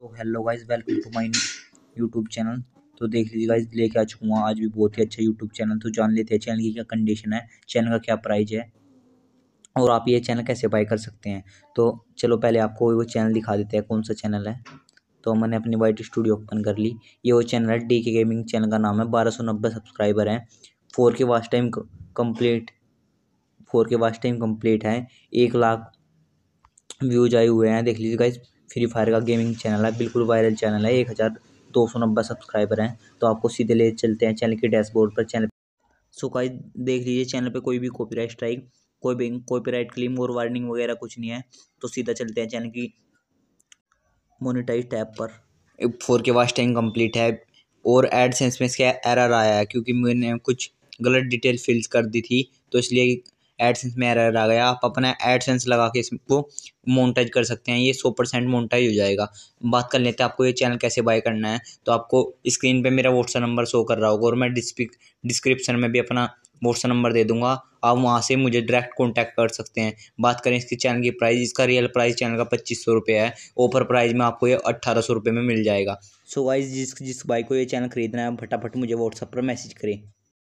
तो hello guys welcome to my YouTube channel तो देख लीजिए गाइज लेके आ चुका हूँ आज भी बहुत ही अच्छा यूट्यूब चैनल तो जान लेते हैं चैनल की क्या कंडीशन है चैनल का क्या प्राइस है और आप ये चैनल कैसे बाई कर सकते हैं तो चलो पहले आपको वो चैनल दिखा देते हैं कौन सा चैनल है तो मैंने अपनी वाइट स्टूडियो ओपन कर ली ये वो चैनल है डी के गेमिंग चैनल का नाम है बारह सौ नब्बे सब्सक्राइबर हैं four K watch time complete four K watch time complete है एक लाख व्यूज आए हुए हैं देख लीजिए गाइज फ्री फायर का गेमिंग चैनल है बिल्कुल वायरल चैनल है एक हज़ार दो सौ नब्बे सब्सक्राइबर हैं तो आपको सीधे ले चलते हैं चैनल के डैशबोर्ड पर चैनल सो देख लीजिए चैनल पे कोई भी कॉपीराइट स्ट्राइक कोई भी कॉपीराइट क्लेम और वार्निंग वगैरह कुछ नहीं है तो सीधा चलते हैं चैनल की मोनिटाइज टैप पर four K watch time complete है और एडसेंस में इसका एरर आया है क्योंकि मैंने कुछ गलत डिटेल फिल्स कर दी थी तो इसलिए एडसेंस में एरर आ गया आप अपना एडसेंस लगा के इसको मोनटाइज कर सकते हैं ये सौ परसेंट मोनटाइज हो जाएगा बात कर लेते हैं आपको ये चैनल कैसे बाय करना है तो आपको स्क्रीन पे मेरा व्हाट्सअप नंबर शो कर रहा होगा और मैं डिस्क्रिप्शन में भी अपना व्हाट्सअप नंबर दे दूंगा आप वहाँ से मुझे डायरेक्ट कॉन्टैक्ट कर सकते हैं बात करें इसके चैनल की प्राइस इसका रियल प्राइस चैनल का पच्चीस सौ रुपये है ऑफर प्राइस में आपको ये अट्ठारह सौ रुपये में मिल जाएगा सो so वाइज जिस जिस बाइक को ये चैनल खरीदना है फटाफट मुझे व्हाट्सअप पर मैसेज करें